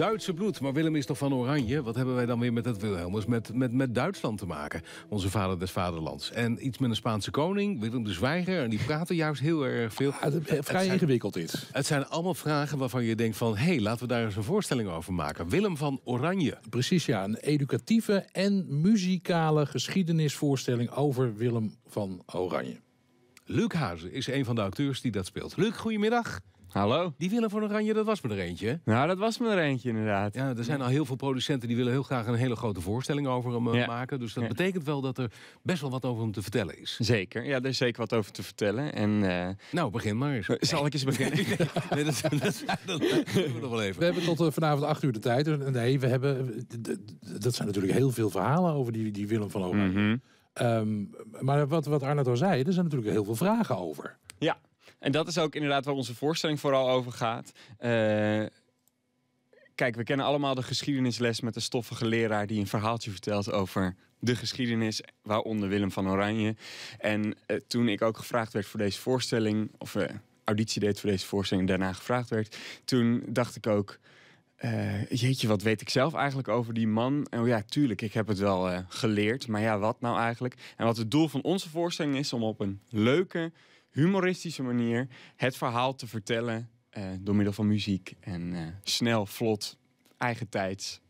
Duitse bloed. Maar Willem is toch van Oranje? Wat hebben wij dan weer met het Wilhelmus? Met, met, met Duitsland te maken. Onze vader des vaderlands. En iets met een Spaanse koning, Willem de Zwijger. En die praten juist heel erg veel. Ah, het, vrij het ingewikkeld is. Het zijn allemaal vragen waarvan je denkt van... hé, hey, laten we daar eens een voorstelling over maken. Willem van Oranje. Precies, ja. Een educatieve en muzikale geschiedenisvoorstelling... over Willem van Oranje. Luc Hazen is een van de acteurs die dat speelt. Luc, goedemiddag. Hallo? Die Willem van Oranje, dat was me er eentje. Nou, dat was me er eentje inderdaad. Ja, er zijn al heel veel producenten die willen heel graag een hele grote voorstelling over hem maken. Dus dat betekent wel dat er best wel wat over hem te vertellen is. Zeker, ja, er is zeker wat over te vertellen. En, Nou, begin maar eens. Zal ik eens beginnen? nee, dat, dat, dat, doen we nog wel even. We hebben tot vanavond acht uur de tijd. Nee, we hebben... Dat zijn natuurlijk heel veel verhalen over die, die Willem van Oranje. maar wat, wat al zei, er zijn natuurlijk heel veel vragen over. Ja. En dat is ook inderdaad waar onze voorstelling vooral over gaat. Eh, kijk, we kennen allemaal de geschiedenisles met de stoffige leraar die een verhaaltje vertelt over de geschiedenis, waaronder Willem van Oranje. En eh, toen ik ook gevraagd werd voor deze voorstelling, of eh, auditie deed voor deze voorstelling daarna gevraagd werd, toen dacht ik ook. jeetje, wat weet ik zelf eigenlijk over die man? Oh ja, tuurlijk, ik heb het wel geleerd. Maar ja, wat nou eigenlijk? En wat het doel van onze voorstelling is om op een leuke, humoristische manier het verhaal te vertellen eh, door middel van muziek en eh, snel, vlot, eigen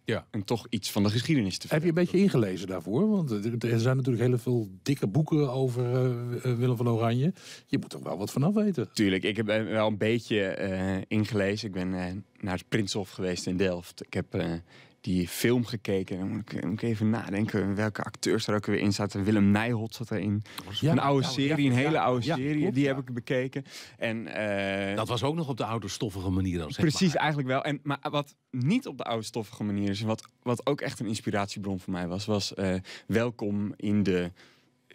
Ja. En toch iets van de geschiedenis te vertellen. Heb je een beetje ingelezen daarvoor? Want er zijn natuurlijk heel veel dikke boeken over eh, Willem van Oranje. Je moet er wel wat vanaf weten. Tuurlijk, ik heb wel een beetje ingelezen. Ik ben naar het Prinshof geweest in Delft. Ik heb die film gekeken. Dan moet ik, even nadenken welke acteurs er ook weer in zaten. Willem Nijholt zat erin. een oude serie, een hele oude serie. die heb ik bekeken. En, eh, dat was ook nog op de oude stoffige manier dan, zeg Precies, eigenlijk wel. En, maar wat niet op de oude stoffige manier is... wat, wat ook echt een inspiratiebron voor mij was... was eh, welkom in de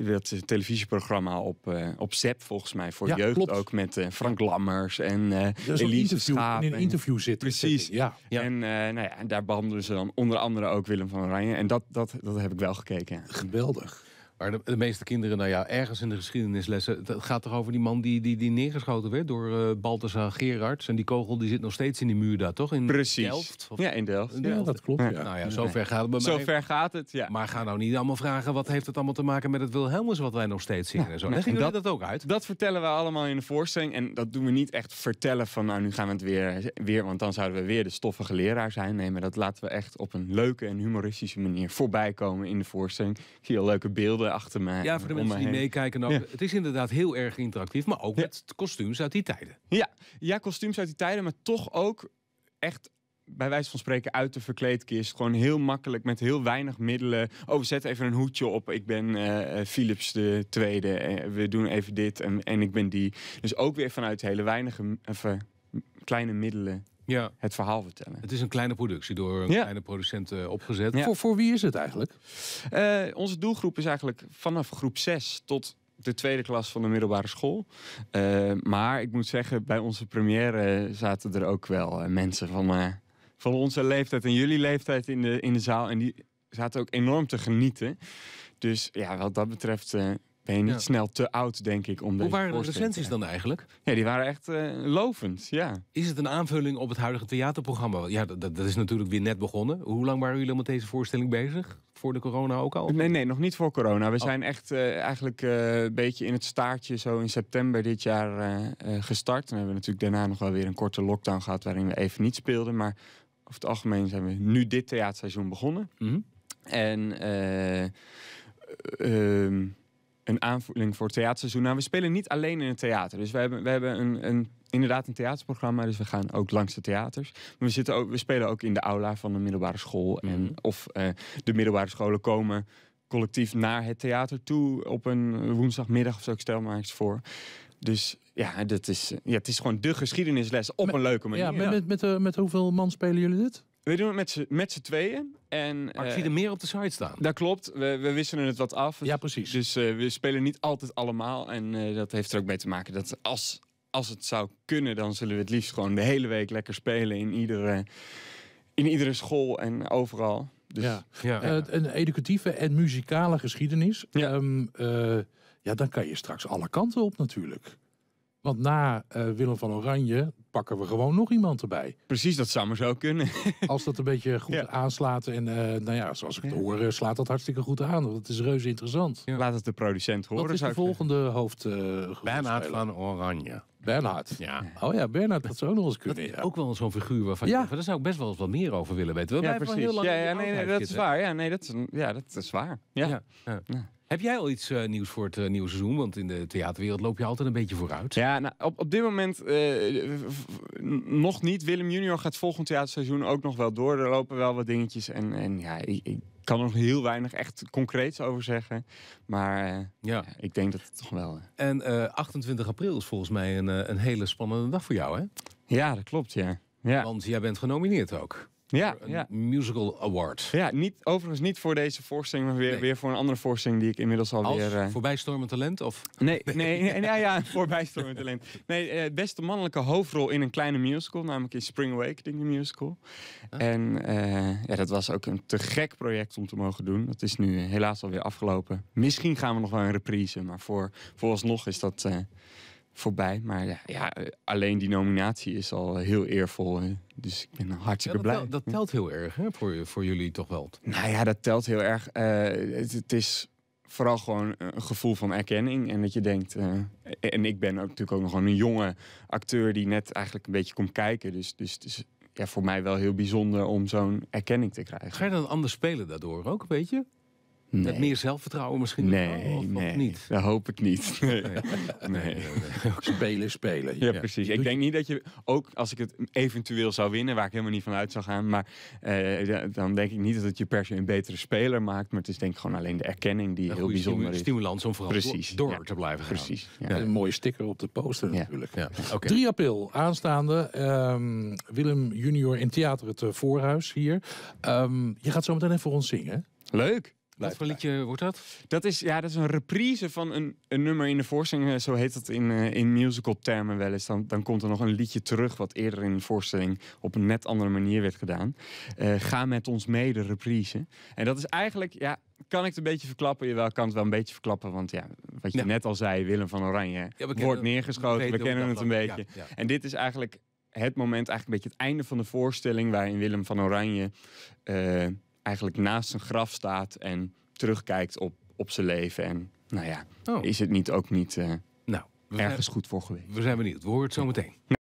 dat eh, televisieprogramma op, uh, op ZEP, volgens mij, voor jeugd ook. Met eh, Frank Lammers en uh, Elise in een interview zitten. Precies. ja. ja. En nou ja, daar behandelen ze dan onder andere ook Willem van Oranje. En dat, dat, dat heb ik wel gekeken. Geweldig. Maar de, de, meeste kinderen, nou ja, ergens in de geschiedenislessen... het gaat toch over die man die, die, die neergeschoten werd door uh, eh, Balthasar Gerards. En die kogel die zit nog steeds in die muur daar, toch? In Precies. Delft? Ja, in Delft. Ja, dat klopt. Ja. Nou ja, zover gaat het bij mij. Zover gaat het, Maar ga nou niet allemaal vragen... wat heeft het allemaal te maken met het Wilhelmus wat wij nog steeds zien en zo. dat, ook uit? Dat vertellen we allemaal in de voorstelling. En dat doen we niet echt vertellen van... nou, nu gaan we het weer... weer want dan zouden we weer de stoffige leraar zijn. Nee, maar dat laten we echt op een leuke en humoristische manier voorbij komen in de voorstelling. Ik zie al leuke beelden achter mij. Ja, voor de mensen die meekijken. Ook, Het is inderdaad heel erg interactief, maar ook met kostuums uit die tijden. Ja. ja, kostuums uit die tijden, maar toch ook echt bij wijze van spreken uit de verkleedkist. Gewoon heel makkelijk, met heel weinig middelen. Oh, zet even een hoedje op. Ik ben uh, Philips de tweede. Eh, we doen even dit en, en ik ben die. Dus ook weer vanuit hele weinige, even kleine middelen ja. het verhaal vertellen. Het is een kleine productie door een kleine producent eh, opgezet. Voor, voor wie is het eigenlijk? Eh, onze doelgroep is eigenlijk vanaf groep 6 tot de tweede klas van de middelbare school. Eh, maar ik moet zeggen, bij onze première zaten er ook wel mensen van, van onze leeftijd en jullie leeftijd in de, in de zaal. En die zaten ook enorm te genieten. Dus ja, wat dat betreft ben je niet snel te oud, denk ik. Om Hoe waren de recensies dan eigenlijk? Ja, die waren echt uh, lovend, ja. Is het een aanvulling op het huidige theaterprogramma? Ja, dat, dat is natuurlijk weer net begonnen. Hoe lang waren jullie met deze voorstelling bezig? Voor de corona ook al? Nee, nee, nog niet voor corona. We oh. zijn echt eh, eigenlijk eh, een beetje in het staartje zo in september dit jaar gestart. En hebben we natuurlijk daarna nog wel weer een korte lockdown gehad... waarin we even niet speelden. Maar over het algemeen zijn we nu dit theaterseizoen begonnen. Mhm. En... Ehm, een aanvoeling voor het theaterseizoen. Nou, we spelen niet alleen in het theater. Dus we hebben, we hebben een, een, inderdaad een theaterprogramma. Dus we gaan ook langs de theaters. Maar we, zitten ook, we spelen ook in de aula van de middelbare school. En, mhm. of eh, de middelbare scholen komen collectief naar het theater toe op een woensdagmiddag of zo. Ik stel maar eens voor. Dus ja, dat is, ja, het is gewoon de geschiedenisles op een leuke manier. Ja, met, met, eh, met hoeveel man spelen jullie dit? We doen het met z'n tweeën. En, maar ik eh, zie er meer op de site staan. Dat klopt. We, we wisselen het wat af. Ja, precies. Dus eh, we spelen niet altijd allemaal. En eh, dat heeft er ook mee te maken dat als, als het zou kunnen... dan zullen we het liefst gewoon de hele week lekker spelen in iedere, in iedere school en overal. Dus, ja, een educatieve en muzikale geschiedenis. Ja. Ehm, ja, dan kan je straks alle kanten op natuurlijk. Want na eh, Willem van Oranje pakken we gewoon nog iemand erbij. Precies, dat zou maar zo kunnen. Als dat een beetje goed aanslaat. En uh, nou ja, zoals ik het hoor, eh, slaat dat hartstikke goed aan. Want het is reuze interessant. Laat het de producent horen. Dat is de volgende hoofd. Uh, van Oranje. Bernhard. Ja. Oh ja, Bernhard had zo nog eens kunnen. Dat ook wel zo'n figuur waarvan ja. daar zou ik best wel wat meer over willen weten. ja, precies. ja, nee, nee dat is waar. Ja, nee, dat is, ja, dat is waar. Ja. ja. Heb jij al iets eh, nieuws voor het eh, nieuwe seizoen? Want in de theaterwereld loop je altijd een beetje vooruit. Ja, nou, op, op dit moment eh, nog niet. Willem junior gaat volgend theaterseizoen ook nog wel door. Er lopen wel wat dingetjes. En, en ja, ik, ik kan er nog heel weinig echt concreets over zeggen. Maar eh, ja. ik denk dat het toch wel. Eh, en 28 eh, april is volgens mij een, een hele spannende dag voor jou, hè? Ja, dat klopt, ja. ja. Want jij bent genomineerd ook. Ja, een musical award. Ja, niet, overigens niet voor deze voorstelling, maar weer, weer voor een andere voorstelling die ik inmiddels alweer... weer. Uh... Eh, voorbijstormend talent? Of? Nee, nee, nee, ja, ja, voorbijstormend talent. Nee, eh, beste mannelijke hoofdrol in een kleine musical, namelijk in Spring Awakening, musical. Ah. En eh, ja, dat was ook een te gek project om te mogen doen. Dat is nu helaas alweer afgelopen. Misschien gaan we nog wel een reprise, maar voor, vooralsnog is dat voorbij. Maar ja, ja, alleen die nominatie is al heel eervol. Hè? Dus ik ben hartstikke blij. dat telt heel erg hè? Voor, voor jullie toch wel? Nou ja, dat telt heel erg. Eh, het, is vooral gewoon een gevoel van erkenning. En dat je denkt... Eh, en ik ben ook natuurlijk ook nog een jonge acteur... die net eigenlijk een beetje komt kijken. Dus, dus het is ja, voor mij wel heel bijzonder om zo'n erkenning te krijgen. Ga je dan anders spelen daardoor ook een beetje? Met meer zelfvertrouwen misschien? Nee, oh, nee. niet? dat hoop ik niet. Nee. nee. spelen, spelen. Ja, precies. Ik denk niet dat je, ook als ik het eventueel zou winnen, waar ik helemaal niet van uit zou gaan, maar eh, dan denk ik niet dat het je per se een betere speler maakt, maar het is denk ik gewoon alleen de erkenning die heel bijzonder is. Stimulans om vooral door te blijven gaan. Precies. Ja. Een mooie sticker op de poster natuurlijk. Ja. 3 april aanstaande, ehm, Willem junior in Theater het eh, Voorhuis hier. Ehm, je gaat zo meteen even voor ons zingen. Leuk! Wat voor liedje wordt dat? Dat is, ja, dat is een reprise van een, een nummer in de voorstelling. Eh, zo heet dat in, eh, in musical termen wel eens. Dan, dan komt er nog een liedje terug wat eerder in de voorstelling op een net andere manier werd gedaan. Eh, Ga met ons mee, de reprise. En dat is eigenlijk, ja, kan ik het een beetje verklappen? Jawel, kan het wel een beetje verklappen. Want ja, wat je net al zei, Willem van Oranje wordt neergeschoten. We, kennen het een beetje. en dit is eigenlijk het moment, eigenlijk een beetje het einde van de voorstelling... waarin Willem van Oranje eigenlijk naast zijn graf staat en terugkijkt op, op zijn leven. En nou ja, oh. is het niet ook niet eh, nou, ergens goed voor geweest? We zijn benieuwd. We horen het zo meteen.